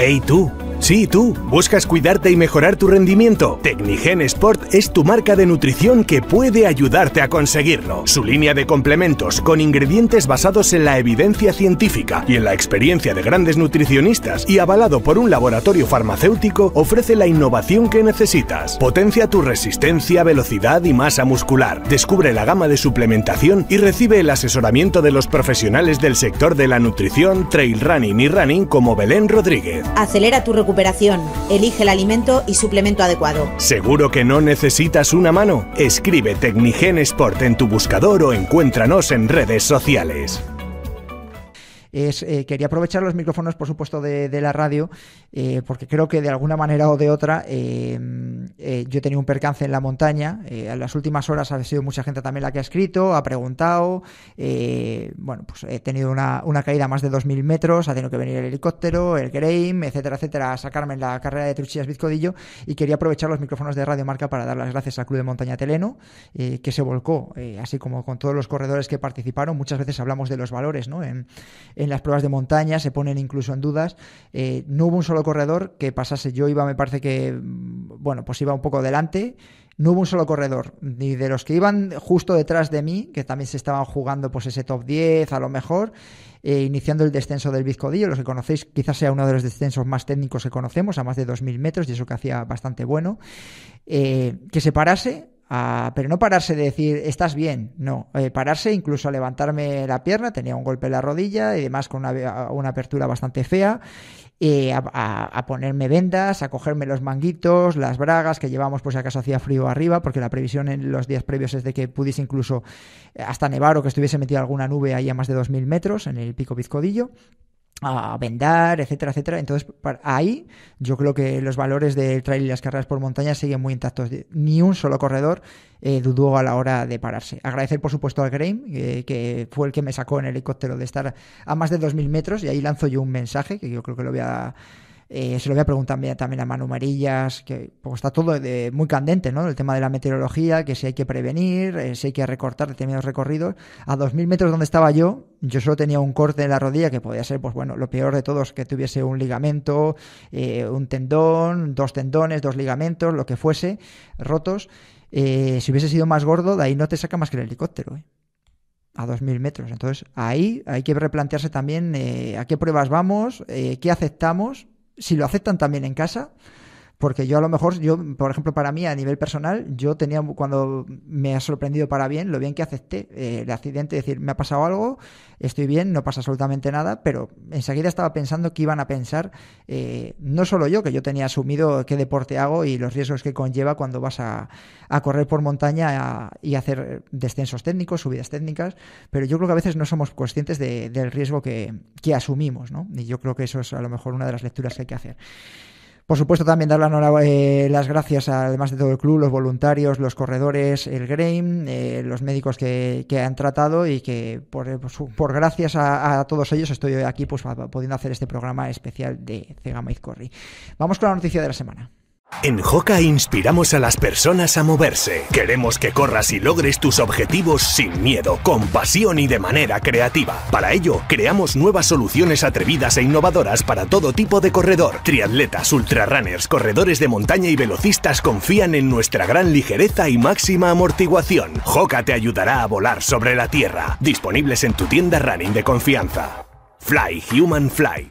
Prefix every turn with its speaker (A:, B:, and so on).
A: Hey tú, si tú. ¿Buscas cuidarte y mejorar tu rendimiento? Tecnigen Sport es tu marca de nutrición que puede ayudarte a conseguirlo. Su línea de complementos con ingredientes basados en la evidencia científica y en la experiencia de grandes nutricionistas y avalado por un laboratorio farmacéutico ofrece la innovación que necesitas. Potencia tu resistencia, velocidad y masa muscular. Descubre la gama de suplementación y recibe el asesoramiento de los profesionales del sector de la nutrición, trail running y running como Belén Rodríguez. Acelera tu recuperación. Elige el alimento y suplemento adecuado. ¿Seguro que no necesitas una mano? Escribe Tecnigen Sport en tu buscador o encuéntranos en redes sociales.
B: Eh, quería aprovechar los micrófonos, por supuesto, de, la radio, eh, porque creo que de alguna manera o de otra em, eh, yo he tenido un percance en la montaña. en las últimas horas ha sido mucha gente también la que ha escrito, ha preguntado. bueno, pues he tenido una, una caída más de 2.000 metros, ha tenido que venir el helicóptero, el Graeme, etcétera, etcétera, a sacarme en la carrera de Truchillas Bizcodillo. Y quería aprovechar los micrófonos de Radio Marca para dar las gracias al Club de Montaña Teleno, que se volcó, así como con todos los corredores que participaron. Muchas veces hablamos de los valores, ¿no? en las pruebas de montaña, se ponen incluso en dudas. Eh, no hubo un solo corredor que pasase. Yo iba, me parece que, mm, bueno, pues iba un poco delante. No hubo un solo corredor, ni de los que iban justo detrás de mí, que también se estaban jugando pues ese top 10 a lo mejor, eh, iniciando el descenso del Bizcodillo, los que conocéis, quizás sea uno de los descensos más técnicos que conocemos, a más de 2.000 metros, y eso que hacía bastante bueno, eh, que se parase Ah, pero no pararse de decir, estás bien, no, eh, pararse incluso a levantarme la pierna, tenía un golpe en la rodilla y demás con una, apertura bastante fea, eh, a, ponerme vendas, a cogerme los manguitos, las bragas que llevamos por si acaso hacía frío arriba, porque la previsión en los días previos es de que pudiese incluso eh, hasta nevar o que estuviese metida alguna nube ahí a más de 2.000 metros en el pico bizcodillo a vendar, etcétera, etcétera. Entonces, ahí yo creo que los valores del trail y las carreras por montaña siguen muy intactos. Ni un solo corredor eh, dudó a la hora de pararse. Agradecer, por supuesto, al Graeme, eh, que fue el que me sacó en el helicóptero de estar a más de 2.000 metros y ahí lanzo yo un mensaje que yo creo que lo voy a eh, se lo voy a preguntar también a Manu Marillas, que pues, está todo muy candente, ¿no? El tema de la meteorología, que si hay que prevenir, eh, si hay que recortar determinados recorridos. A 2.000 metros donde estaba yo, yo solo tenía un corte en la rodilla que podía ser, pues bueno, lo peor de todos, que tuviese un ligamento, eh, un tendón, dos tendones, dos ligamentos, lo que fuese, rotos. si hubiese sido más gordo, de ahí no te saca más que el helicóptero, ¿eh? a 2.000 metros. Entonces, ahí hay que replantearse también a qué pruebas vamos, qué aceptamos si lo aceptan también en casa, porque yo a lo mejor, yo, por ejemplo, para mí a nivel personal, yo tenía, cuando me ha sorprendido para bien, lo bien que acepté eh, el accidente, decir, me ha pasado algo, estoy bien, no pasa absolutamente nada, pero enseguida estaba pensando que iban a pensar, eh, no solo yo, que yo tenía asumido qué deporte hago y los riesgos que conlleva cuando vas a, correr por montaña y hacer descensos técnicos, subidas técnicas, pero yo creo que a veces no somos conscientes de, del riesgo que, que asumimos, ¿no? Y yo creo que eso es a lo mejor una de las lecturas que hay que hacer. Por supuesto, también dar eh, las gracias, además de todo el club, los voluntarios, los corredores, el Grain, eh, los médicos que, han tratado y que, por, eh, gracias a, todos ellos, estoy aquí pues, pudiendo hacer este programa especial de Cegama Corri. Vamos con la noticia de la semana.
A: En Hoka inspiramos a las personas a moverse. Queremos que corras y logres tus objetivos sin miedo, con pasión y de manera creativa. Para ello, creamos nuevas soluciones atrevidas e innovadoras para todo tipo de corredor. Triatletas, ultrarunners, corredores de montaña y velocistas confían en nuestra gran ligereza y máxima amortiguación. Hoka te ayudará a volar sobre la tierra. Disponibles en tu tienda running de confianza. Fly Human Fly.